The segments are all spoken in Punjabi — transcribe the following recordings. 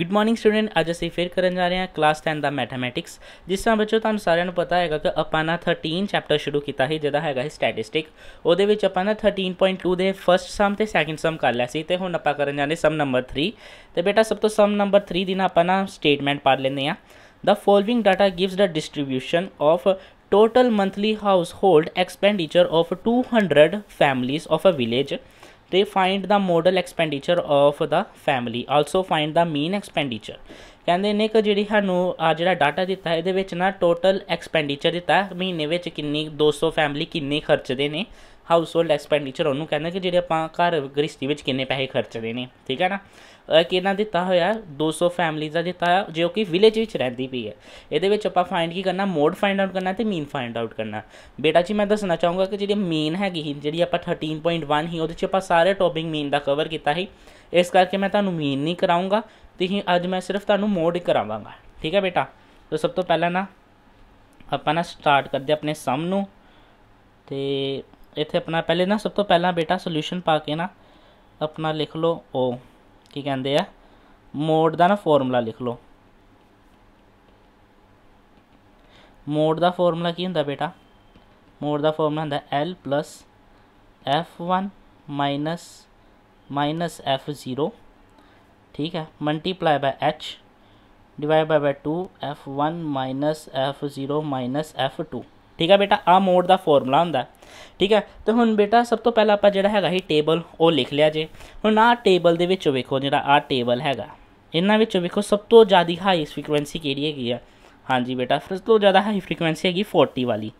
ਗੁੱਡ ਮਾਰਨਿੰਗ ਸਟੂਡੈਂਟ ਅੱਜ ਅਸੀਂ ਫੇਰ ਕਰਨ ਜਾ ਰਹੇ ਹਾਂ ਕਲਾਸ 10 ਦਾ ਮੈਥਮੈਟਿਕਸ ਜਿਸ ਤਰ੍ਹਾਂ ਬੱਚੋ ਤੁਹਾਨੂੰ ਸਾਰਿਆਂ ਨੂੰ ਪਤਾ ਹੈਗਾ ਕਿ ਆਪਾਂ ਨਾ 13 ਚੈਪਟਰ ਸ਼ੁਰੂ ਕੀਤਾ ਸੀ ਜਿਹਦਾ ਹੈਗਾ ਹੈ ਸਟੈਟਿਸਟਿਕ ਉਹਦੇ ਵਿੱਚ ਆਪਾਂ ਨਾ 13.2 ਦੇ ਫਰਸਟ ਸਮ ਤੇ ਸੈਕੰਡ ਸਮ ਕਰ ਲਿਆ ਸੀ ਤੇ ਹੁਣ ਆਪਾਂ ਕਰਨ ਜਾਂਦੇ ਸਮ ਨੰਬਰ 3 ਤੇ ਬੇਟਾ ਸਭ ਤੋਂ ਸਮ ਨੰਬਰ 3 ਦੀ ਨਾ ਆਪਾਂ ਨਾ ਸਟੇਟਮੈਂਟ ਪੜ ਲੈਂਦੇ ਆ the following data gives the distribution of total monthly household expenditure of 200 families of a village they find the modal expenditure of the family also find the mean expenditure kande ਕਹਿੰਦੇ ਨੇ ਕਿ ਜਿਹੜੀ ਸਾਨੂੰ data ditta hai ede vich na total expenditure ditta hai mahine vich kinni 200 family ਕਿੰਨੇ ਖਰਚਦੇ ne ਹਾਊਸ ਹੋਲਡ ਐਕਸਪੈਂਡੀਚਰ ਉਹਨੂੰ ਕਹਿੰਦੇ ਕਿ ਜਿਹੜੇ ਆਪਾਂ ਘਰ ਗ੍ਰਿਸਤੀ ਵਿੱਚ ਕਿੰਨੇ ਪੈਸੇ ਖਰਚਦੇ ਨੇ ਠੀਕ ਹੈ ਨਾ ਕਿਹਨਾਂ ਦਿੱਤਾ ਹੋਇਆ 200 ਫੈਮਲੀਜ਼ ਦਾ ਦਿੱਤਾ ਜੋ ਕਿ ਵਿਲੇਜ ਵਿੱਚ ਰਹਿੰਦੀ ਪਈ ਹੈ ਇਹਦੇ ਵਿੱਚ ਆਪਾਂ ਫਾਈਂਡ ਕੀ ਕਰਨਾ ਮੋਡ ਫਾਈਂਡ ਆਊਟ ਕਰਨਾ ਤੇ ਮੀਨ ਫਾਈਂਡ ਆਊਟ ਕਰਨਾ ਬੇਟਾ ਜੀ ਮੈਂ ਦੱਸਣਾ ਚਾਹੂੰਗਾ ਕਿ ਜਿਹੜੀ ਮੀਨ ਹੈਗੀ ਜਿਹੜੀ ਆਪਾਂ 13.1 ਹੀ ਉਹਦੇ 'ਚ ਆਪਾਂ ਸਾਰੇ ਟੌਪਿਕ ਮੀਨ ਦਾ ਕਵਰ ਕੀਤਾ ਹੈ ਇਸ ਕਰਕੇ ਮੈਂ ਤੁਹਾਨੂੰ ਮੀਨ ਨਹੀਂ ਕਰਾਉਂਗਾ ਤੇ ਅੱਜ ਮੈਂ ਸਿਰਫ ਤੁਹਾਨੂੰ ਮੋਡ ਕਰਾਵਾਂਗਾ ਠੀਕ ਹੈ ਬੇਟਾ ਤਾਂ ਸਭ ਤੋਂ ਪਹਿਲਾਂ ਨਾ ਆਪਾਂ ਨਾ ਸਟਾਰਟ ਕਰਦੇ ਆਪਣੇ ਸਮ ਨੂੰ ਤੇ ਇੱਥੇ ਆਪਣਾ ਪਹਿਲੇ ਨਾ ਸਭ ਤੋਂ ਪਹਿਲਾਂ ਬੇਟਾ ਸੋਲੂਸ਼ਨ ਪਾ ਕੇ ਨਾ ਆਪਣਾ ਲਿਖ ਲਓ ਉਹ ਕੀ ਕਹਿੰਦੇ ਆ ਮੋਡ ਦਾ ਨਾ ਫਾਰਮੂਲਾ ਲਿਖ ਲਓ ਮੋਡ ਦਾ ਫਾਰਮੂਲਾ ਕੀ ਹੁੰਦਾ ਬੇਟਾ ਮੋਡ ਦਾ ਫਾਰਮੂਲਾ ਹੁੰਦਾ L F1 minus minus F0 ਠੀਕ ਹੈ multiply by H divide by by 2 F1 minus F0 minus F2 ਠੀਕ ਹੈ ਬੇਟਾ ਆ ਮੋਡ ਦਾ ਫਾਰਮੂਲਾ ਹੁੰਦਾ ਹੈ ਠੀਕ ਹੈ ਤੇ ਹੁਣ ਬੇਟਾ ਸਭ ਤੋਂ ਪਹਿਲਾਂ ਆਪਾਂ ਜਿਹੜਾ ਹੈਗਾ ਹੀ ਟੇਬਲ ਉਹ ਲਿਖ ਲਿਆ ਜੇ ਹੁਣ ਆ ਟੇਬਲ ਦੇ ਵਿੱਚੋਂ ਵੇਖੋ ਜਿਹੜਾ ਆ ਟੇਬਲ ਹੈਗਾ ਇਹਨਾਂ ਵਿੱਚੋਂ ਵੇਖੋ ਸਭ ਤੋਂ ਜ਼ਿਆਦਾ ਹਾਈ ਫ੍ਰੀਕੁਐਂਸੀ ਕਿਹੜੀ ਹੈਗੀ ਆ ਹਾਂਜੀ ਬੇਟਾ ਸਭ ਤੋਂ ਜ਼ਿਆਦਾ ਹਾਈ ਫ੍ਰੀਕੁਐਂਸੀ ਹੈਗੀ 40 ਵਾਲੀ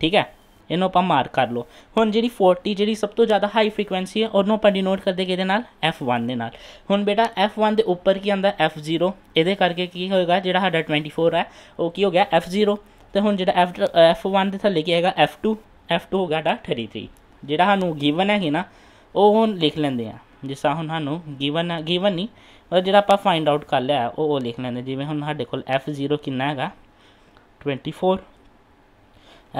ਠੀਕ ਹੈ ਇਹਨੂੰ ਆਪਾਂ ਮਾਰਕ ਕਰ ਲਓ ਹੁਣ ਜਿਹੜੀ 40 ਜਿਹੜੀ ਸਭ ਤੋਂ ਜ਼ਿਆਦਾ ਹਾਈ ਫ੍ਰੀਕੁਐਂਸੀ ਹੈ ਉਹਨੂੰ ਆਪਾਂ ਡੀਨੋਟ ਕਰਦੇ ਕਿਹਦੇ ਨਾਲ F1 ਦੇ ਨਾਲ ਹੁਣ ਬੇਟਾ F1 ਦੇ ਉੱਪਰ ਕੀ ਆਂਦਾ F0 ਇਹਦੇ ਕਰਕੇ ਕੀ ਹੋਏਗਾ ਜਿਹੜਾ ਸਾਡਾ 24 ਹੈ ਉਹ ਕੀ ਹੋ ਗਿਆ F0 ਤੇ ਹੁਣ ਜਿਹੜਾ F F1 ਦੇ ਥੱਲੇ ਕੀ ਆਏਗਾ F2 f2 ਹੋ ਗਿਆ ਸਾਡਾ 33 ਜਿਹੜਾ ਸਾਨੂੰ ਗਿਵਨ ਹੈਗੇ ਨਾ ਉਹ ਹੁਣ ਲਿਖ ਲੈਂਦੇ ਆ ਜਿਸ ਤਰ੍ਹਾਂ ਹੁਣ ਸਾਨੂੰ ਗਿਵਨ ਗਿਵਨ ਨਹੀਂ ਉਹ ਜਿਹੜਾ ਆਪਾਂ ਫਾਈਂਡ ਆਊਟ ਕਰ ਲਿਆ ਉਹ ਉਹ ਲਿਖ ਲੈਂਦੇ ਜਿਵੇਂ ਹੁਣ ਸਾਡੇ ਕੋਲ f0 ਕਿੰਨਾ ਹੈਗਾ 24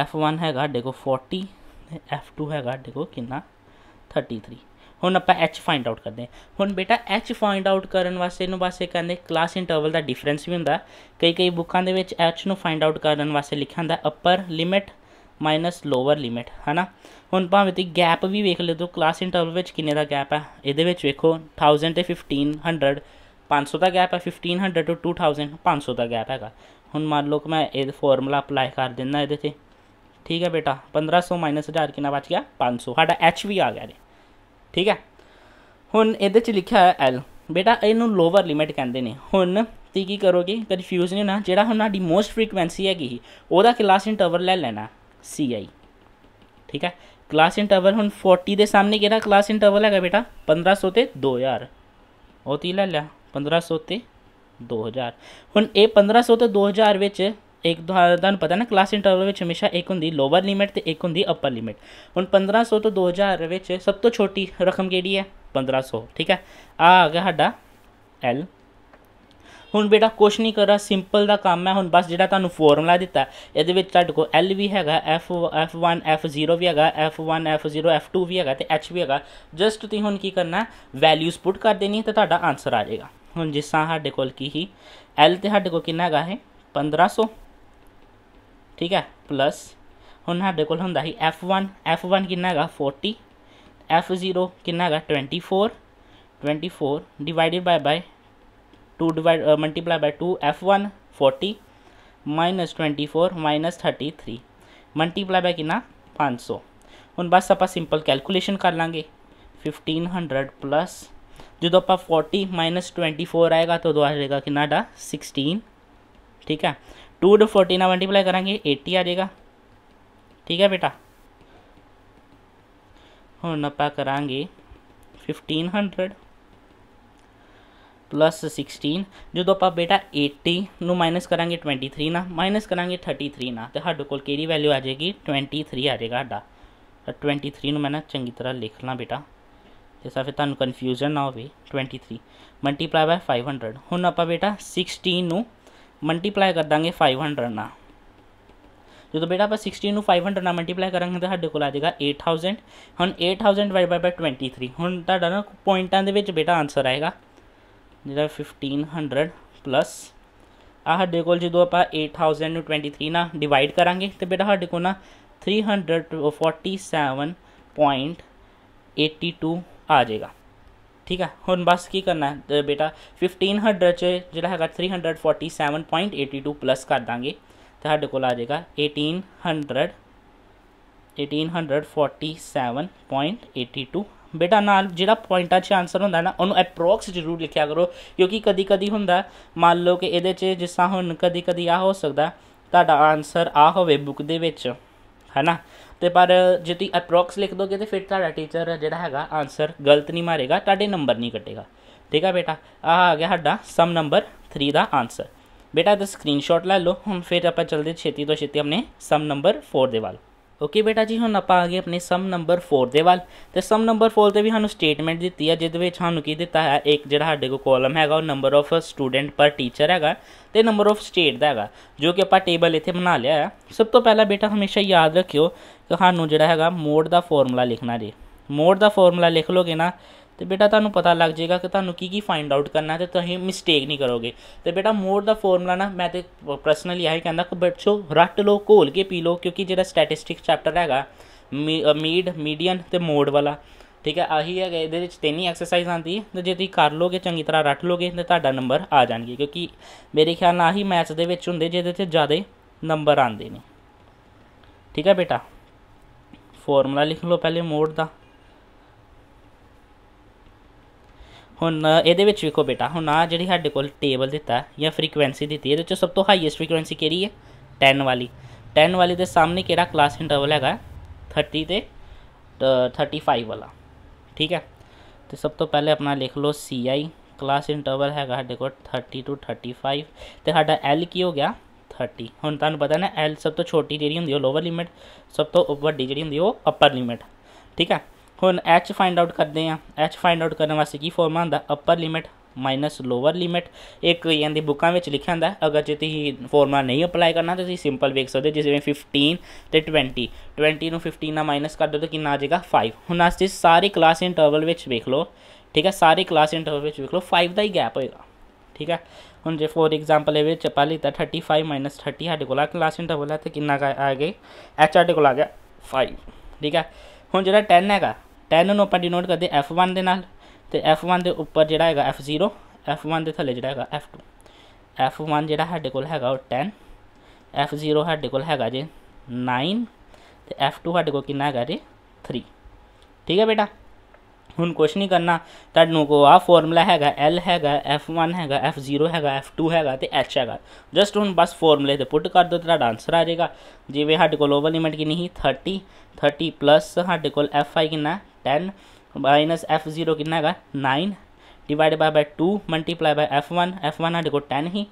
f1 ਹੈਗਾ ਸਾਡੇ ਕੋਲ 40 f2 ਹੈਗਾ ਸਾਡੇ ਕੋਲ ਕਿੰਨਾ 33 ਹੁਣ ਆਪਾਂ h ਫਾਈਂਡ ਆਊਟ ਕਰਦੇ ਹਾਂ ਹੁਣ ਬੇਟਾ h ਫਾਈਂਡ ਆਊਟ ਕਰਨ ਵਾਸਤੇ ਇਹਨੂੰ ਬਸ ਇਹ ਕਹਿੰਦੇ ਕਲਾਸ ਇੰਟਰਵਲ ਦਾ ਡਿਫਰੈਂਸ ਵੀ ਹੁੰਦਾ ਕਈ ਕਈ ਬੁੱਕਾਂ ਦੇ ਵਿੱਚ h ਨੂੰ ਫਾਈਂਡ ਆਊਟ ਕਰਨ ਵਾਸਤੇ ਲਿਖਿਆ ਹੁੰਦਾ upper limit minus lower limit ਹੈਨਾ ਹੁਣ ਭਾਵੇਂ ਤੁਸੀਂ ਗੈਪ ਵੀ ਵੇਖ ਲਿਓ ਕਲਾਸ ਇੰਟਰਵਲ ਵਿੱਚ ਕਿੰਨੇ ਦਾ ਗੈਪ ਹੈ ਇਹਦੇ ਵਿੱਚ ਵੇਖੋ 1000 ਤੇ 1500 500 ਦਾ ਗੈਪ ਹੈ 1500 ਤੋਂ 2000 500 ਦਾ ਗੈਪ ਹੈਗਾ ਹੁਣ ਮੰਨ ਲਓ ਕਿ ਮੈਂ ਇਹ ਫਾਰਮੂਲਾ ਅਪਲਾਈ ਕਰ ਦਿੰਦਾ ਇਹਦੇ ਤੇ ਠੀਕ ਹੈ ਬੇਟਾ 1500 ਮਾਈਨਸ 1000 ਕਿੰਨਾ ਬਚ ਗਿਆ 500 ਸਾਡਾ ਐਚ ਵੀ ਆ ਗਿਆ ਨੇ ਠੀਕ ਹੈ ਹੁਣ ਇਹਦੇ ਚ ਲਿਖਿਆ ਹੈ ਐਲ ਬੇਟਾ ਇਹਨੂੰ ਲੋਅਰ ਲਿਮਿਟ ਕਹਿੰਦੇ ਨੇ ਹੁਣ ਤੁਸੀਂ ਕੀ ਕਰੋਗੇ ਕਨਫਿਊਜ਼ ਨਹੀਂ ਹੋਣਾ ਜਿਹੜਾ ਹੁਣ ਸਾਡੀ ਮੋਸਟ ਫ੍ਰੀਕਵੈਂਸੀ ਹੈਗੀ ਉਹਦਾ ਕਲਾਸ ਇੰਟਰਵਲ ਲੈ ਲੈਣਾ ਸੀ ਆਈ ਠੀਕ ਹੈ ਕਲਾਸ ਇੰਟਰਵਲ ਹੁਣ 40 ਦੇ ਸਾਹਮਣੇ ਕਿਹੜਾ ਕਲਾਸ ਇੰਟਰਵਲ ਹੈਗਾ ਬੇਟਾ 1500 ਤੇ 2000 ਉਹ ਤੀ ਲੈ ਲਿਆ 1500 ਤੇ 2000 ਹੁਣ ਇਹ 1500 ਤੇ 2000 ਵਿੱਚ ਇੱਕ ਤੁਹਾਨੂੰ ਪਤਾ ਨਾ ਕਲਾਸ ਇੰਟਰਵਲ ਵਿੱਚ ਹਮੇਸ਼ਾ ਇੱਕ ਹੁੰਦੀ ਲੋਅਰ ਲਿਮਿਟ ਤੇ ਇੱਕ ਹੁੰਦੀ ਅਪਰ ਲਿਮਿਟ ਹੁਣ 1500 ਤੋਂ 2000 ਵਿੱਚ ਸਭ ਤੋਂ ਛੋਟੀ ਰਕਮ ਕਿਹੜੀ ਹੈ 1500 ਠੀਕ ਹੈ ਆ ਆ ਗਿਆ ਸਾਡਾ ਐਲ ਹੁਣ ਬੇਟਾ ਕੁਝ ਨਹੀਂ ਕਰਾ ਸਿੰਪਲ ਦਾ ਕੰਮ ਹੈ ਹੁਣ ਬਸ ਜਿਹੜਾ ਤੁਹਾਨੂੰ ਫਾਰਮੂਲਾ ਦਿੱਤਾ ਇਹਦੇ ਵਿੱਚ ਤੁਹਾਡੇ ਕੋਲ L ਵੀ ਹੈਗਾ F F1 F0 ਵੀ ਹੈਗਾ F1 F0 F2 ਵੀ ਹੈਗਾ ਤੇ H ਵੀ ਹੈਗਾ ਜਸਟ ਤੁਸੀਂ ਹੁਣ ਕੀ ਕਰਨਾ ਵੈਲਿਊਜ਼ ਪੁੱਟ ਕਰ ਦੇਣੀ ਤੇ ਤੁਹਾਡਾ ਆਨਸਰ ਆ ਜਾਏਗਾ ਹੁਣ ਜਿਸ ਤਰ੍ਹਾਂ ਸਾਡੇ ਕੋਲ ਕੀ ਹੀ L ਤੇ ਸਾਡੇ ਕੋਲ ਕਿੰਨਾ ਹੈਗਾ ਹੈ 1500 ਠੀਕ ਹੈ ਪਲੱਸ ਹੁਣ ਸਾਡੇ ਕੋਲ ਹੁੰਦਾ ਹੀ F1 F1 ਕਿੰਨਾ ਹੈਗਾ 40 F0 ਕਿੰਨਾ ਹੈਗਾ 24 24 divided by by 2 divide multiply by by 2 f1 40 minus twenty four minus thirty three multiply by कितना पाँच सौ ਹੁਣ ਬਸ ਆਪਾਂ ਸਿੰਪਲ ਕੈਲਕੂਲੇਸ਼ਨ ਕਰ ਲਾਂਗੇ 1500 ਪਲੱਸ ਜਦੋਂ ਆਪਾਂ 40 24 ਆਏਗਾ ਤਾਂ ਦੋ ਆ ਜਾਏਗਾ ਕਿੰਨਾ ਦਾ 16 ਠੀਕ ਹੈ 2 ਨੂੰ 40 ਨਾਲ ਮਲਟੀਪਲਾਈ ਕਰਾਂਗੇ 80 ਆ ਜਾਏਗਾ ਠੀਕ ਹੈ ਬੇਟਾ ਹੁਣ ਆਪਾਂ ਕਰਾਂਗੇ 1500 16 ਜਦੋਂ ਆਪਾਂ ਬੇਟਾ 80 ਨੂੰ ਮਾਈਨਸ ਕਰਾਂਗੇ 23 ਨਾਲ ਮਾਈਨਸ ਕਰਾਂਗੇ 33 ਨਾਲ ਤੇ ਸਾਡੇ ਕੋਲ ਕਿਹੜੀ ਵੈਲਿਊ ਆ ਜਾਏਗੀ 23 ਆ ਜਾਏਗਾ ਸਾਡਾ 23 ਨੂੰ ਮੈਂ ਨਾ ਚੰਗੀ ਤਰ੍ਹਾਂ ਲਿਖ ਲਾਂ ਬੇਟਾ ਤੇ ਸਾ ਫਿਰ ਤੁਹਾਨੂੰ ਕਨਫਿਊਜ਼ਨ ਨਾ ਹੋਵੇ 23 ਮਲਟੀਪਲਾਈ ਬਾਈ 500 ਹੁਣ ਆਪਾਂ ਬੇਟਾ 16 ਨੂੰ ਮਲਟੀਪਲਾਈ ਕਰ ਦਾਂਗੇ 500 ਨਾਲ ਜਦੋਂ ਬੇਟਾ ਆਪਾਂ 16 ਨੂੰ 500 ਨਾਲ ਮਲਟੀਪਲਾਈ ਕਰਾਂਗੇ ਤਾਂ ਸਾਡੇ ਕੋਲ ਆ ਜਾਏਗਾ 8000 ਹੁਣ 8000 ਡਿਵਾਈਡ ਬਾਈ 23 ਹੁਣ ਤੁਹਾਡਾ ਨਾ ਪੁਆਇੰਟਾਂ ਦੇ ਵਿੱਚ ਬੇਟਾ ਆਨਸਰ ਆਏਗਾ जरा फिफ्टीन हंड्रड प्लस आडे को जो आप एट थाउजेंड ट्वेंटी थ्री ना डिवाइड करा तो बेटा हाँ को ना three hundred forty seven point eighty two आ जाएगा ठीक है हम बस की करना है तो बेटा फिफ्टीन हंड्रड से जो है three hundred forty seven point eighty two plus कर देंगे तो साढ़े को आ जाएगा eighteen hundred eighteen hundred forty seven point eighty two ਬੇਟਾ ਨਾਲ ਜਿਹੜਾ ਪੁਆਇੰਟਾਂ 'ਚ ਆਨਸਰ ਹੁੰਦਾ ਨਾ ਉਹਨੂੰ ਅਪਰੋਕਸ ਜ਼ਰੂਰ ਲਿਖਿਆ ਕਰੋ ਕਿਉਂਕਿ ਕਦੀ-ਕਦੀ ਹੁੰਦਾ ਮੰਨ ਲਓ ਕਿ ਇਹਦੇ 'ਚ ਜਿਸ ਤਰ੍ਹਾਂ ਹੁਣ ਕਦੀ-ਕਦੀ ਆ ਹੋ ਸਕਦਾ ਤੁਹਾਡਾ ਆਨਸਰ ਆ ਹੋਵੇ ਬੁੱਕ ਦੇ ਵਿੱਚ ਹੈਨਾ ਤੇ ਪਰ ਜੇ ਤੁਸੀਂ ਅਪਰੋਕਸ ਲਿਖ ਦੋਗੇ ਤੇ ਫਿਰ ਤੁਹਾਡਾ ਟੀਚਰ ਜਿਹੜਾ ਹੈਗਾ ਆਨਸਰ ਗਲਤ ਨਹੀਂ ਮਾਰੇਗਾ ਤੁਹਾਡੇ ਨੰਬਰ ਨਹੀਂ ਕੱਟੇਗਾ ਠੀਕ ਆ ਬੇਟਾ ਆ ਆ ਗਿਆ ਸਾਡਾ ਸਮ ਨੰਬਰ 3 ਦਾ ਆਨਸਰ ਬੇਟਾ ਇਹਦਾ ਸਕਰੀਨਸ਼ਾਟ ਲੈ ਲਓ ਹੁਣ ਫਿਰ ਆਪਾਂ ਚਲਦੇ ਛੇਤੀ ਤੋਂ ਛੇਤੀ ਆਪਣੇ ਸਮ ਨੰਬਰ 4 ਦੇ ਵੱਲ ਓਕੇ ਬੇਟਾ ਜੀ ਹੁਣ ਆਪਾਂ ਆ ਗਏ ਆਪਣੇ ਸਮ ਨੰਬਰ 4 ਦੇ ਵੱਲ ਤੇ ਸਮ ਨੰਬਰ 4 ਤੇ ਵੀ ਸਾਨੂੰ ਸਟੇਟਮੈਂਟ ਦਿੱਤੀ ਹੈ ਜਿਹਦੇ ਵਿੱਚ ਸਾਨੂੰ ਕੀ ਦਿੱਤਾ ਹੈ ਇੱਕ ਜਿਹੜਾ ਸਾਡੇ ਕੋਲ ਕਾਲਮ ਹੈਗਾ ਉਹ ਨੰਬਰ ਆਫ ਸਟੂਡੈਂਟ ਪਰ ਟੀਚਰ ਹੈਗਾ ਤੇ ਨੰਬਰ ਆਫ ਸਟੇਟ ਦਾ ਹੈਗਾ ਜੋ ਕਿ ਆਪਾਂ ਟੇਬਲ ਇੱਥੇ ਬਣਾ ਲਿਆ ਹੈ ਸਭ ਤੋਂ ਪਹਿਲਾਂ ਬੇਟਾ ਹਮੇਸ਼ਾ ਯਾਦ ਰੱਖਿਓ ਕਿ ਸਾਨੂੰ ਜਿਹੜਾ ਹੈਗਾ ਮੋਡ ਦਾ ਫਾਰਮੂਲਾ ਲਿਖਣਾ ਜੀ ਮੋਡ ਦਾ ਫਾਰਮੂਲਾ ਲਿਖ ਲੋਗੇ ਨਾ ਤੇ ਬੇਟਾ ਤੁਹਾਨੂੰ ਪਤਾ ਲੱਗ ਜਾਏਗਾ ਕਿ ਤੁਹਾਨੂੰ ਕੀ ਕੀ ਫਾਈਂਡ ਆਊਟ ਕਰਨਾ ਤੇ ਤੁਸੀਂ ਮਿਸਟੇਕ ਨਹੀਂ ਕਰੋਗੇ ਤੇ ਬੇਟਾ ਮੋਰ ਦਾ ਫਾਰਮੂਲਾ ਨਾ ਮੈਂ ਤੇ ਪਰਸਨਲੀ ਆਹੀ ਕਹਿੰਦਾ ਕਿ ਬੱਚੋ ਰੱਟ ਲੋ ਘੋਲ ਕੇ ਪੀ ਲੋ ਕਿਉਂਕਿ ਜਿਹੜਾ ਸਟੈਟਿਸਟਿਕ ਚੈਪਟਰ ਹੈਗਾ ਮੀਡ ਮੀਡੀਅਨ ਤੇ ਮੋਡ ਵਾਲਾ ਠੀਕ ਹੈ ਆਹੀ ਹੈਗਾ ਇਹਦੇ ਵਿੱਚ ਤਿੰਨ ਹੀ ਐਕਸਰਸਾਈਜ਼ ਆਂਦੀ ਹੈ ਤੇ ਜੇ ਤੁਸੀਂ ਕਰ ਲੋਗੇ ਚੰਗੀ ਤਰ੍ਹਾਂ ਰੱਟ ਲੋਗੇ ਤੇ ਤੁਹਾਡਾ ਨੰਬਰ ਆ ਜਾਣਗੇ ਕਿਉਂਕਿ ਮੇਰੇ ਖਿਆਲ ਨਾਲ ਆਹੀ ਮੈਚ ਦੇ ਵਿੱਚ ਹੁੰਦੇ ਜਿਹਦੇ ਤੇ ਜ਼ਿਆਦਾ ਨੰਬਰ ਆਂਦੇ ਨੇ ਠੀਕ ਹੈ ਬੇਟਾ ਫਾਰਮੂਲਾ ਲਿਖ ਲਓ ਪਹਿਲੇ ਮੋਡ ਦਾ ਹੁਣ ਇਹਦੇ ਵਿੱਚ ਵੇਖੋ ਬੇਟਾ ਹੁਣ ਆ ਜਿਹੜੀ ਸਾਡੇ ਕੋਲ ਟੇਬਲ ਦਿੱਤਾ ਜਾਂ ਫ੍ਰੀਕੁਐਂਸੀ ਦਿੱਤੀ ਇਹਦੇ ਵਿੱਚ ਸਭ ਤੋਂ ਹਾਈਐਸਟ ਫ੍ਰੀਕੁਐਂਸੀ ਕਿਹੜੀ ਹੈ 10 ਵਾਲੀ 10 ਵਾਲੀ ਦੇ ਸਾਹਮਣੇ ਕਿਹੜਾ ਕਲਾਸ ਇੰਟਰਵਲ ਹੈਗਾ 30 ਤੇ 35 ਵਾਲਾ ਠੀਕ ਹੈ ਤੇ ਸਭ ਤੋਂ ਪਹਿਲੇ ਆਪਣਾ ਲਿਖ ਲਓ CI ਕਲਾਸ ਇੰਟਰਵਲ ਹੈਗਾ ਸਾਡੇ ਕੋਲ 30 ਤੋਂ 35 ਤੇ ਸਾਡਾ L ਕੀ ਹੋ ਗਿਆ 30 ਹੁਣ ਤੁਹਾਨੂੰ ਪਤਾ ਨਾ L ਸਭ ਤੋਂ ਛੋਟੀ ਜਿਹੜੀ ਹੁੰਦੀ ਉਹ ਲੋਅਰ ਲਿਮਿਟ ਸਭ ਤੋਂ ਵੱਡੀ ਜਿਹੜੀ ਹੁੰਦੀ ਉਹ ਅਪਰ ਲਿਮਿਟ ਠੀਕ ਹੈ ਹੁਣ h ਫਾਈਂਡ ਆਊਟ ਕਰਦੇ ਆ h ਫਾਈਂਡ ਆਊਟ ਕਰਨ ਵਾਸਤੇ ਕੀ ਫਾਰਮੂਲਾ ਹੁੰਦਾ upper limit minus lower limit ਇੱਕ ਕਈਆਂ ਦੀ ਬੁੱਕਾਂ ਵਿੱਚ ਲਿਖਿਆ ਹੁੰਦਾ ਅਗਰ ਜੇ ਤੁਸੀਂ ਫਾਰਮੂਲਾ ਨਹੀਂ ਅਪਲਾਈ ਕਰਨਾ ਤਾਂ ਤੁਸੀਂ ਸਿੰਪਲ ਵੇਖ ਸਕਦੇ ਜਿਵੇਂ 15 ਤੇ 20 20 ਨੂੰ 15 ਨਾਲ ਮਾਈਨਸ ਕਰ ਦੋ ਤਾਂ ਕਿੰਨਾ ਆ ਜਾਏਗਾ 5 ਹੁਣ ਅਸੀਂ ਸਾਰੇ ਕਲਾਸ ਇੰਟਰਵਲ ਵਿੱਚ ਵੇਖ ਲਓ ਠੀਕ ਹੈ ਸਾਰੇ ਕਲਾਸ ਇੰਟਰਵਲ ਵਿੱਚ ਵੇਖ ਲਓ 5 ਦਾ ਹੀ ਗੈਪ ਹੋਏਗਾ ਠੀਕ ਹੈ ਹੁਣ ਜੇ ਫੋਰ ਐਗਜ਼ਾਮਪਲ ਇਹ ਵਿੱਚ ਆਪਾਂ ਤਾਂ 35 30 ਸਾਡੇ ਕੋਲ ਆ ਕਲਾਸ ਇੰਟਰਵਲ ਹੈ ਤੇ ਕਿੰਨਾ ਆ ਗਿਆ ਐਚ ਸਾਡੇ ਕੋਲ ਆ ਗਿਆ 5 ਠੀਕ ਹੈ ਹੁਣ ਜਿਹੜਾ 10 ਹੈਗਾ 10 ਨੂੰ ਆਪਾਂ ਡਿਨੋਟ ਕਰਦੇ f1 ਦੇ ਨਾਲ ਤੇ f1 ਦੇ ਉੱਪਰ ਜਿਹੜਾ ਹੈਗਾ f0 f1 ਦੇ ਥੱਲੇ ਜਿਹੜਾ ਹੈਗਾ f2 f1 ਜਿਹੜਾ ਸਾਡੇ ਕੋਲ ਹੈਗਾ ਉਹ 10 f0 ਸਾਡੇ ਕੋਲ ਹੈਗਾ ਜੇ 9 ਤੇ f2 ਸਾਡੇ ਕੋਲ ਕਿੰਨਾ ਹੈਗਾ ਜੀ 3 ਠੀਕ ਹੈ ਬੇਟਾ ਹੁਣ ਕੁਛ ਨਹੀਂ ਕਰਨਾ ਤੁਹਾਨੂੰ ਕੋ ਆ ਫਾਰਮੂਲਾ ਹੈਗਾ L ਹੈਗਾ F1 ਹੈਗਾ F0 ਹੈਗਾ F2 ਹੈਗਾ ਤੇ H ਹੈਗਾ ਜਸਟ ਹੁਣ ਬਸ ਫਾਰਮੂਲੇ ਤੇ ਪੁੱਟ ਕਰ ਦੋ ਤੁਹਾਡਾ ਆਨਸਰ ਆ ਜਾਏਗਾ ਜਿਵੇਂ ਸਾਡੇ ਕੋਲ ਓਵਰ ਲਿਮਿਟ ਕਿੰਨੀ ਸੀ 30 30 ਪਲੱਸ ਸਾਡੇ ਕੋਲ Fi ਕਿੰਨਾ टेन माइनस एफ जीरो कितना का nine divide by by two multiply by F one F one है देखो टेन ही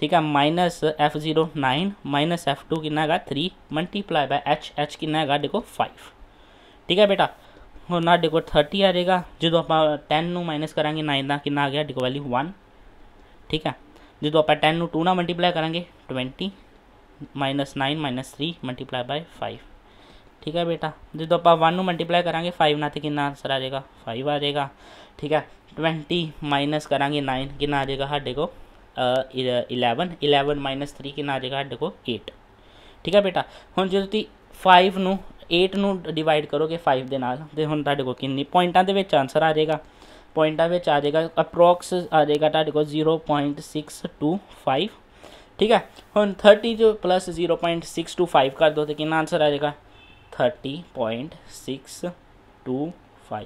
ठीक है minus F zero nine minus F two कितना का three multiply by H H कितना का देखो फाइव ठीक है बेटा और ना देखो थर्टी आ जाएगा जो आप टेन माइनस करेंगे नाइन का कितना आ गया देखो वैल्यू वन ठीक है जो आप टेन टू ना मल्टीप्लाई करेंगे twenty minus nine minus three multiply by five ਠੀਕ ਹੈ ਬੇਟਾ ਜਦੋਂ ਆਪਾਂ 1 ਨੂੰ ਮਲਟੀਪਲਾਈ ਕਰਾਂਗੇ 5 ਨਾਲ ਤਾਂ ਕਿੰਨਾ ਆਨਸਰ ਆ ਜਾਏਗਾ 5 ਆ ਜਾਏਗਾ ਠੀਕ ਹੈ 20 ਮਾਈਨਸ ਕਰਾਂਗੇ 9 ਕਿੰਨਾ ਆ ਜਾਏਗਾ ਸਾਡੇ ਕੋਲ 11 11 ਮਾਈਨਸ 3 ਕਿੰਨਾ ਆ ਜਾਏਗਾ ਸਾਡੇ ਕੋਲ 8 ਠੀਕ ਹੈ ਬੇਟਾ ਹੁਣ ਜਦੋਂ ਤੁਸੀਂ 5 ਨੂੰ 8 ਨੂੰ ਡਿਵਾਈਡ ਕਰੋਗੇ 5 ਦੇ ਨਾਲ ਤੇ ਹੁਣ ਤੁਹਾਡੇ ਕੋਲ ਕਿੰਨੀ ਪੁਆਇੰਟਾਂ ਦੇ ਵਿੱਚ ਆਨਸਰ ਆ ਜਾਏਗਾ ਪੁਆਇੰਟਾਂ ਵਿੱਚ ਆ ਜਾਏਗਾ ਅਪਰੋਕਸ ਆ ਜਾਏਗਾ ਤੁਹਾਡੇ ਕੋਲ 0.625 ਠੀਕ ਹੈ ਹੁਣ 30 ਜੋ ਪਲੱਸ 0.625 ਕਰ ਦੋ ਤੇ ਕਿੰਨਾ ਆਨਸਰ ਆ ਜਾਏਗਾ थर्टी पॉइंट सिक्स ਟੂ 5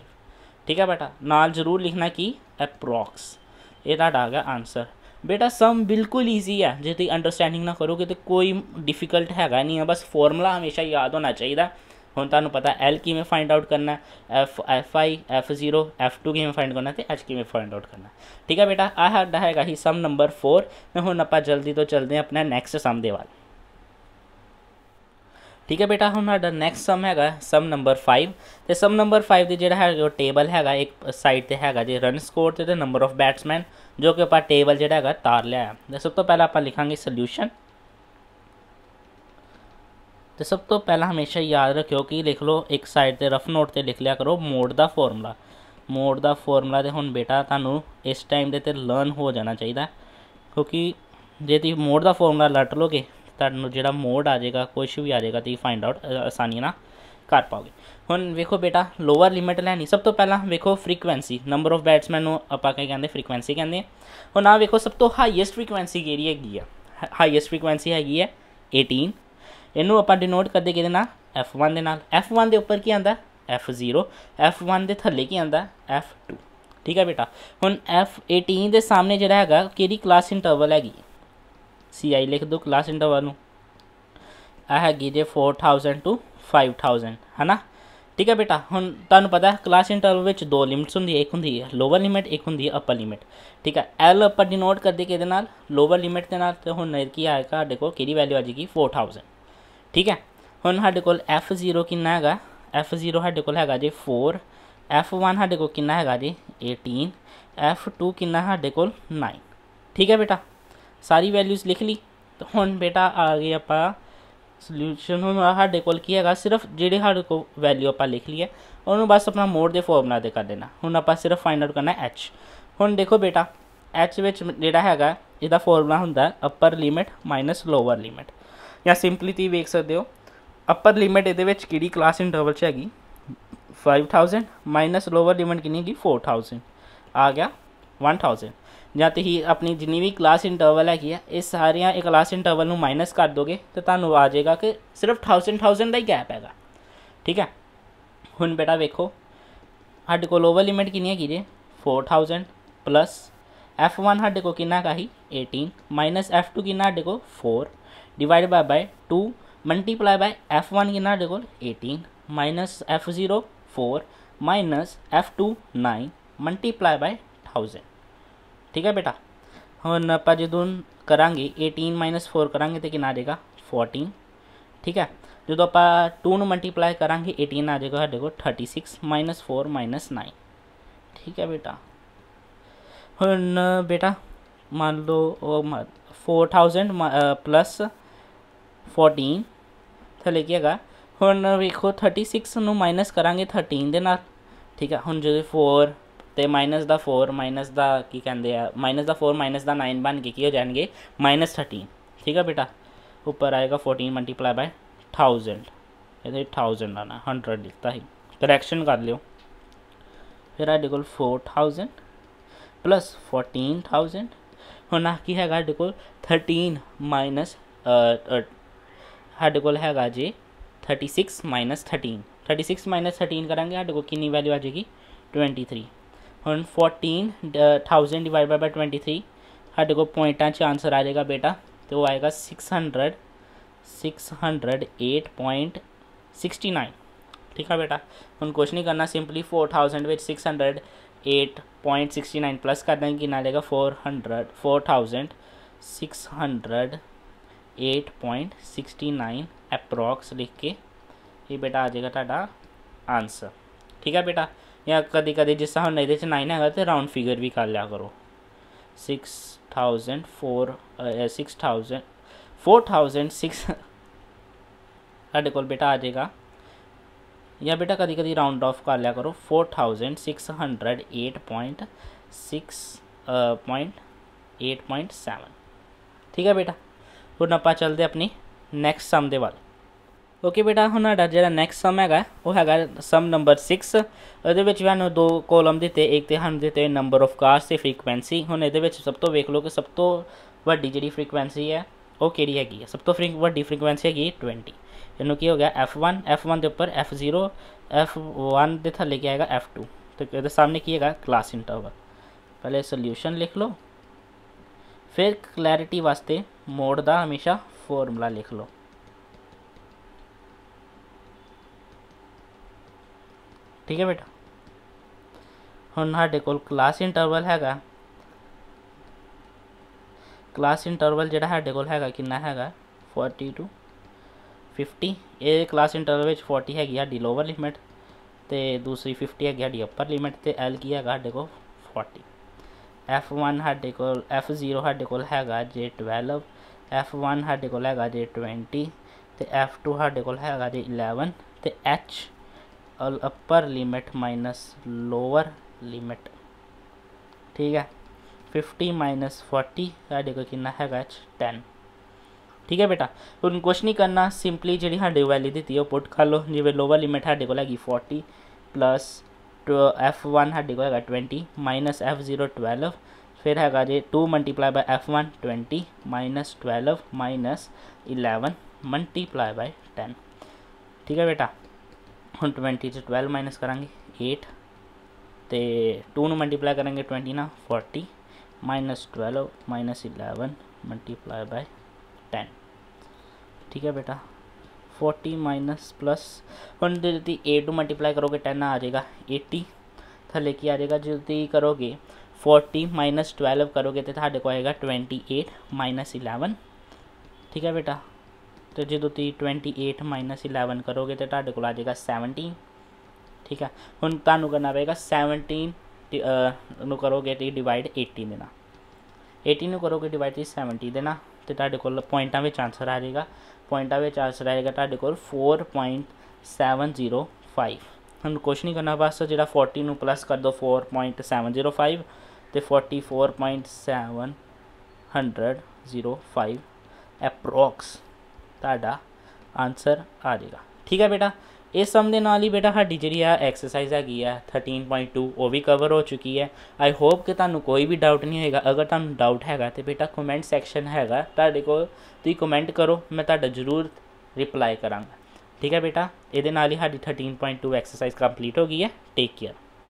ਠੀਕ ਹੈ ਬੇਟਾ ਨਾਲ ਜ਼ਰੂਰ ਲਿਖਣਾ ਕਿ ਅਪਰੋਕਸ ਇਹ ਤੁਹਾਡਾ ਆ ਗਿਆ ਆਨਸਰ ਬੇਟਾ ਸਮ ਬਿਲਕੁਲ ਈਜ਼ੀ ਹੈ ਜੇ ਤੁਸੀਂ ਅੰਡਰਸਟੈਂਡਿੰਗ ਨਾ ਕਰੋਗੇ ਤੇ ਕੋਈ ਡਿਫਿਕਲਟ ਹੈਗਾ ਨਹੀਂ ਹੈ ਬਸ ਫਾਰਮੂਲਾ ਹਮੇਸ਼ਾ ਯਾਦ ਹੋਣਾ ਚਾਹੀਦਾ ਹੁਣ ਤੁਹਾਨੂੰ ਪਤਾ ਐਲ ਕਿਵੇਂ ਫਾਈਂਡ ਆਊਟ ਕਰਨਾ F F I F 0 F 2 ਕਿਵੇਂ ਫਾਈਂਡ ਕਰਨਾ ਤੇ ਐਚ ਕਿਵੇਂ ਫਾਈਂਡ ਆਊਟ ਕਰਨਾ ਠੀਕ ਹੈ ਬੇਟਾ ਆਹ ਸਾਡਾ ਹੈਗਾ ਹੀ ਸਮ ਨੰਬਰ 4 ਮੈਂ ਹੁਣ ਆਪਾਂ ਜਲਦੀ ਤੋਂ ਚਲਦੇ ਆ ਆਪਣਾ ਨੈਕਸਟ ਸਮ ਦੇ ਵੱਲ ਠੀਕ ਹੈ ਬੇਟਾ ਹੁਣ ਸਾਡਾ ਨੈਕਸਟ ਸਮ ਹੈਗਾ ਸਮ ਨੰਬਰ 5 ਤੇ ਸਮ ਨੰਬਰ 5 ਦੇ ਜਿਹੜਾ ਹੈਗਾ ਟੇਬਲ ਹੈਗਾ ਇੱਕ ਸਾਈਡ ਤੇ ਹੈਗਾ ਜੀ ਰਨ ਸਕੋਰ ਤੇ ਤੇ ਨੰਬਰ ਆਫ ਬੈਟਸਮੈਨ ਜੋ ਕਿ ਆਪਾਂ ਟੇਬਲ ਜਿਹੜਾ ਹੈਗਾ ਤਾਰ ਲਿਆ ਤੇ ਸਭ ਤੋਂ ਪਹਿਲਾਂ ਆਪਾਂ ਲਿਖਾਂਗੇ ਸੋਲੂਸ਼ਨ ਤੇ ਸਭ ਤੋਂ ਪਹਿਲਾਂ ਹਮੇਸ਼ਾ ਯਾਦ ਰੱਖਿਓ ਕਿ ਲਿਖ ਲਓ ਇੱਕ ਸਾਈਡ ਤੇ ਰਫ ਨੋਟ ਤੇ ਲਿਖ ਲਿਆ ਕਰੋ ਮੋਡ ਦਾ ਫਾਰਮੂਲਾ ਮੋਡ ਦਾ ਫਾਰਮੂਲਾ ਤੇ ਹੁਣ ਬੇਟਾ ਤੁਹਾਨੂੰ ਇਸ ਟਾਈਮ ਦੇ ਤੇ ਲਰਨ ਹੋ ਜਾਣਾ ਚਾਹੀਦਾ ਕਿਉਂਕਿ ਜੇ ਤੁਸੀਂ ਮੋਡ ਦਾ ਫਾਰਮੂਲਾ ਲੱਟ ਲੋਗੇ ਤੁਹਾਨੂੰ ਜਿਹੜਾ ਮੋਡ ਆ ਜਾਏਗਾ ਕੁਝ ਵੀ ਆ ਜਾਏਗਾ ਤੁਸੀਂ ਫਾਈਂਡ ਆਊਟ ਆਸਾਨੀ ਨਾਲ ਕਰ ਪਾਓਗੇ ਹੁਣ ਵੇਖੋ ਬੇਟਾ ਲੋਅਰ ਲਿਮਿਟ ਲੈਣੀ ਸਭ ਤੋਂ ਪਹਿਲਾਂ ਵੇਖੋ ਫ੍ਰੀਕਵੈਂਸੀ ਨੰਬਰ ਆਫ ਬੈਟਸਮੈਨ ਨੂੰ ਆਪਾਂ ਕੀ ਕਹਿੰਦੇ ਫ੍ਰੀਕਵੈਂਸੀ ਕਹਿੰਦੇ ਹੁਣ ਆ ਵੇਖੋ ਸਭ ਤੋਂ ਹਾਈਐਸਟ ਫ੍ਰੀਕਵੈਂਸੀ ਕਿਹੜੀ ਹੈਗੀ ਆ ਹਾਈਐਸਟ ਫ੍ਰੀਕਵੈਂਸੀ ਹੈਗੀ ਹੈ 18 ਇਹਨੂੰ ਆਪਾਂ ਡਿਨੋਟ ਕਰਦੇ ਕਿਹਦੇ ਨਾਲ F1 ਦੇ ਨਾਲ F1 ਦੇ ਉੱਪਰ ਕੀ ਆਂਦਾ F0 F1 ਦੇ ਥੱਲੇ ਕੀ ਆਂਦਾ F2 ਠੀਕ ਹੈ ਬੇਟਾ ਹੁਣ F18 ਦੇ ਸਾਹਮਣੇ ਜਿਹੜਾ ਹੈਗਾ ਕਿਹੜੀ ਕਲਾਸ ਇੰਟਰਵਲ ਹੈਗੀ ਸੀ ਆਈ ਲਿਖ ਦੋ ਕਲਾਸ ਇੰਟਰਵਲ ਨੂੰ ਆ ਹੈਗੀ ਜੇ 4000 ਟੂ 5000 ਹੈਨਾ ਠੀਕ ਹੈ ਬੇਟਾ ਹੁਣ ਤੁਹਾਨੂੰ ਪਤਾ ਹੈ ਕਲਾਸ ਇੰਟਰਵਲ ਵਿੱਚ ਦੋ ਲਿਮਿਟਸ ਹੁੰਦੀ ਹੈ ਇੱਕ ਹੁੰਦੀ ਹੈ ਲੋਅਰ ਲਿਮਿਟ ਇੱਕ ਹੁੰਦੀ ਹੈ ਅਪਰ ਲਿਮਿਟ ਠੀਕ ਹੈ ਐਲ ਅਪਰ ਡਿਨੋਟ ਕਰਦੇ ਕਿਹਦੇ ਨਾਲ ਲੋਅਰ ਲਿਮਿਟ ਦੇ ਨਾਲ ਤੇ ਹੁਣ ਕੀ ਆਏਗਾ ਸਾਡੇ ਕੋਲ ਕਿਹਦੀ ਵੈਲਿਊ ਆ ਜੇਗੀ 4000 ਠੀਕ ਹੈ ਹੁਣ ਸਾਡੇ ਕੋਲ f0 ਕਿੰਨਾ ਹੈਗਾ f0 ਸਾਡੇ ਕੋਲ ਹੈਗਾ ਜੀ 4 f1 ਸਾਡੇ ਕੋਲ ਕਿੰਨਾ ਹੈਗਾ ਜੀ 18 f2 ਕਿੰਨਾ ਸਾਡੇ ਕੋਲ 9 ਠੀਕ ਹੈ ਬੇਟਾ ਸਾਰੀ ਵੈਲਿਊਜ਼ ਲਿਖ ਲਈ ਤਾਂ ਹੁਣ ਬੇਟਾ ਆ ਗਏ ਆਪਾਂ ਸੋਲੂਸ਼ਨ ਹੁਣ ਸਾਡੇ ਕੋਲ ਕੀ ਹੈਗਾ ਸਿਰਫ ਜਿਹੜੇ ਸਾਡੇ ਕੋਲ ਵੈਲਿਊ ਆਪਾਂ ਲਿਖ ਲਈ ਹੈ ਉਹਨੂੰ ਬਸ ਆਪਣਾ ਮੋਡ ਦੇ ਫਾਰਮੂਲਾ ਦੇ ਕਰ ਦੇਣਾ ਹੁਣ ਆਪਾਂ ਸਿਰਫ ਫਾਈਂਡ ਆਊਟ ਕਰਨਾ ਐਚ ਹੁਣ ਦੇਖੋ ਬੇਟਾ ਐਚ ਵਿੱਚ ਜਿਹੜਾ ਹੈਗਾ ਇਹਦਾ ਫਾਰਮੂਲਾ ਹੁੰਦਾ upper limit minus lower limit ਜਾਂ ਸਿੰਪਲੀ ਤੁਸੀਂ ਵੇਖ ਸਕਦੇ ਹੋ ਅਪਰ ਲਿਮਿਟ ਇਹਦੇ ਵਿੱਚ ਕਿਹੜੀ ਕਲਾਸ ਇੰਟਰਵਲ 'ਚ ਹੈਗੀ 5000 ਮਾਈਨਸ ਲੋਅਰ ਲਿਮਿਟ ਕਿੰਨੀ ਹੈਗੀ 4000 ਆ ਗਿਆ 1000 जी ही अपनी जिनी भी क्लास इंटरवल हैगी है सारिया क्लास इंटरवल में माइनस कर दोगे तो तू आ जाएगा कि सिर्फ थाउसेंड थाउजेंड का ही गैप हैगा ठीक है हूँ बेटा वेखो साढ़े को ओवर लिमिट कि four thousand plus F one हाडे को ही एटीन माइनस एफ टू कि four divide by by two multiply by F one कि eighteen minus F zero four minus F two nine multiply by thousand ठीक है बेटा हम आप जो दून करांगे एटीन माइनस फोर करा तो कि आ जाएगा फोर्टीन ठीक है जो तो आप टू न मल्टीप्लाई करांगे एटीन आ जाएगा को thirty six minus four minus nine ठीक है बेटा हम बेटा मान लो फोर थाउजेंड प्लस फोर्टीन तो लेकेगा हम वेखो थर्टी सिक्स माइनस करा थर्टीन देना ठीक है हम जो फोर ਤੇ ਮਾਈਨਸ ਦਾ 4 ਮਾਈਨਸ ਦਾ ਕੀ ਕਹਿੰਦੇ ਆ ਮਾਈਨਸ ਦਾ 4 ਮਾਈਨਸ ਦਾ 9 ਬਣ ਕੇ ਕੀ ਹੋ ਜਾਣਗੇ ਮਾਈਨਸ -13 ਠੀਕ ਆ ਬੇਟਾ ਉੱਪਰ ਆਏਗਾ 14 ਮਲਟੀਪਲਾਈ ਬਾਈ 1000 ਇਹਦੇ 1000 ਆਣਾ 100 ਲਿਖਤਾ ਹੀ ਕਰੈਕਸ਼ਨ ਕਰ ਲਿਓ ਫਿਰ ਆਡੇ ਕੋਲ 4000 ਪਲੱਸ 14000 ਹੁਣ ਆ ਕੀ ਹੈਗਾ ਆਡੇ ਕੋਲ 13 ਮਾਈਨਸ ਆਡੇ ਕੋਲ ਹੈਗਾ ਜੀ 36 ਮਾਈਨਸ 13 36 ਮਾਈਨਸ 13 ਕਰਾਂਗੇ ਆਡੇ ਕੋਲ ਕਿੰਨੀ ਵੈਲਿਊ ਆ ਜਾਏਗੀ 23 हंड fourteen thousand divide by twenty three हाँ देखो पॉइंटा च आंसर आ जाएगा बेटा तो वो आएगा six hundred six hundred eight point sixty nine ठीक है बेटा हम कुछ नहीं करना simply four thousand with six hundred eight point sixty nine plus कर देंगे ना लेगा four hundred four thousand six hundred eight point sixty nine approx लिख के ये बेटा आ जाएगा आंसर ठीक है बेटा या कधी जिस जसं हांव नैरेशन नाइन घालता राउंड फिगर भी कर लिया करो six thousand four six thousand four thousand six साढ़े को बेटा आ जाएगा या बेटा कभी कभी राउंड ऑफ कर लिया करो four thousand six hundred eight point six point eight point seven ठीक है बेटा और नपा चलते अपनी नेक्स्ट सम दे वाले ਓਕੇ ਬੇਟਾ ਹੁਣ ਸਾਡਾ ਜਿਹੜਾ ਨੈਕਸਟ ਸਮ ਹੈਗਾ ਉਹ ਹੈਗਾ ਸਮ ਨੰਬਰ 6 ਉਹਦੇ ਵਿੱਚ ਸਾਨੂੰ ਦੋ ਕਾਲਮ ਦਿੱਤੇ ਇੱਕ ਤੇ ਸਾਨੂੰ ਦਿੱਤੇ ਨੰਬਰ ਆਫ ਕਾਰਸ ਤੇ ਫ੍ਰੀਕੁਐਂਸੀ ਹੁਣ ਇਹਦੇ ਵਿੱਚ ਸਭ ਤੋਂ ਵੇਖ ਲਓ ਕਿ ਸਭ ਤੋਂ ਵੱਡੀ ਜਿਹੜੀ ਫ੍ਰੀਕੁਐਂਸੀ ਹੈ ਉਹ ਕਿਹੜੀ ਹੈਗੀ ਹੈ ਸਭ ਤੋਂ ਫ੍ਰੀਕ ਵੱਡੀ ਫ੍ਰੀਕੁਐਂਸੀ ਹੈਗੀ 20 ਇਹਨੂੰ ਕੀ ਹੋ ਗਿਆ f1 f1 ਦੇ ਉੱਪਰ f0 f1 ਦੇ ਥੱਲੇ ਕੀ ਆਏਗਾ f2 ਤੇ ਇਹਦੇ ਸਾਹਮਣੇ ਕੀ ਹੈਗਾ ਕਲਾਸ ਇੰਟਰਵਲ ਪਹਿਲੇ ਸੋਲੂਸ਼ਨ ਲਿਖ ਲਓ ਫਿਰ ਕਲੈਰਿਟੀ ਵਾਸਤੇ ਮੋਡ ਦਾ ਹਮੇਸ਼ਾ ਫਾਰਮੂਲਾ ਲਿਖ ਲਓ ਠੀਕ ਹੈ ਬੇਟਾ ਹੁਣ ਸਾਡੇ ਕੋਲ ਕਲਾਸ ਇੰਟਰਵਲ ਹੈਗਾ ਕਲਾਸ ਇੰਟਰਵਲ ਜਿਹੜਾ ਸਾਡੇ ਕੋਲ ਹੈਗਾ ਕਿੰਨਾ ਹੈਗਾ 40 ਟੂ 50 ਇਹ ਕਲਾਸ ਇੰਟਰਵਲ ਵਿੱਚ 40 ਹੈਗੀ ਸਾਡੀ ਲੋਅਰ ਲਿਮਿਟ ਤੇ ਦੂਸਰੀ 50 ਹੈਗੀ ਸਾਡੀ ਅਪਰ ਲਿਮਿਟ ਤੇ L ਕੀ ਹੈਗਾ ਸਾਡੇ ਕੋਲ 40 F1 ਸਾਡੇ ਕੋਲ F0 ਸਾਡੇ ਕੋਲ ਹੈਗਾ ਜੇ 12 F1 ਸਾਡੇ ਕੋਲ ਹੈਗਾ ਜੇ 20 ਤੇ F2 ਸਾਡੇ ਕੋਲ ਹੈਗਾ ਜੇ 11 ਤੇ H upper limit minus lower limit ठीक है फिफ्टी माइनस फोर्टी साढ़े किन्ना है टेन ठीक है बेटा हूँ कुछ नहीं करना सिंपली जी हाँ वैल्यू दी पुट कर लो जिमें लोअर लिमिट साढ़े को हैगी फोर्टी प्लस एफ वन साढ़े को है twenty minus F zero twelve फिर है G two multiply by F one twenty minus twelve minus eleven multiply by ten ठीक है बेटा हम ट्वेंटी से ट्वेल्व माइनस करा एट तो टू नल्टीप्लाई करेंगे ट्वेंटी ना forty minus twelve minus eleven multiply by ten ठीक है बेटा फोर्टी माइनस प्लस हम जो ए टू मल्टीप्लाई करोगे टेन आ जाएगा एटी थले की आ जाएगा जो करोगे फोर्टी माइनस ट्वेल्व करोगे तो थोड़े को आएगा ट्वेंटी एट माइनस इलेवन ठीक है बेटा ਤੇ ਜਦੋਂ ਤੁਸੀਂ 28 11 ਕਰੋਗੇ ਤੇ ਤੁਹਾਡੇ ਕੋਲ ਆ ਜਾਏਗਾ 17 ਠੀਕ ਹੈ ਹੁਣ ਤੁਹਾਨੂੰ ਕਰਨਾ ਪਏਗਾ 17 ਨੂੰ ਕਰੋਗੇ ਤੇ ਡਿਵਾਈਡ 18 ਦੇਣਾ ਨਾਲ 18 ਨੂੰ ਕਰੋਗੇ ਡਿਵਾਈਡ ਤੇ 70 ਦੇ ਤੇ ਤੁਹਾਡੇ ਕੋਲ ਪੁਆਇੰਟਾਂ ਵਿੱਚ ਆਨਸਰ ਆ ਜਾਏਗਾ ਪੁਆਇੰਟਾਂ ਵਿੱਚ ਆਨਸਰ ਆਏਗਾ ਤੁਹਾਡੇ ਕੋਲ 4.705 ਹੁਣ ਕੁਝ ਨਹੀਂ ਕਰਨਾ ਬਸ ਜਿਹੜਾ 40 ਨੂੰ ਪਲੱਸ ਕਰ ਦੋ 4.705 ਤੇ 44.7 44.705 ਐਪਰੋਕਸ ਤੁਹਾਡਾ ਆਨਸਰ ਆ ਜਾਏਗਾ ਠੀਕ ਹੈ ਬੇਟਾ ਇਸ ਸਮ ਦੇ ਨਾਲ ਹੀ ਬੇਟਾ ਸਾਡੀ ਜਿਹੜੀ ਆ ਐਕਸਰਸਾਈਜ਼ ਹੈਗੀ ਆ 13.2 ਉਹ ਵੀ ਕਵਰ ਹੋ ਚੁੱਕੀ ਹੈ ਆਈ ਹੋਪ ਕਿ ਤੁਹਾਨੂੰ ਕੋਈ ਵੀ ਡਾਊਟ ਨਹੀਂ ਹੋਏਗਾ ਅਗਰ ਤੁਹਾਨੂੰ ਡਾਊਟ ਹੈਗਾ ਤੇ ਬੇਟਾ ਕਮੈਂਟ ਸੈਕਸ਼ਨ ਹੈਗਾ ਤੁਹਾਡੇ ਕੋਲ ਤੁਸੀਂ ਕਮੈਂਟ ਕਰੋ ਮੈਂ ਤੁਹਾਡਾ ਜ਼ਰੂਰ ਰਿਪਲਾਈ ਕਰਾਂਗਾ ਠੀਕ ਹੈ ਬੇਟਾ ਇਹਦੇ ਨਾਲ ਹੀ ਸਾਡੀ 13.2 ਐਕਸਰਸਾਈਜ਼ ਕੰਪਲੀਟ ਹੋ ਗਈ ਹੈ ਟੇਕ ਕੇਅਰ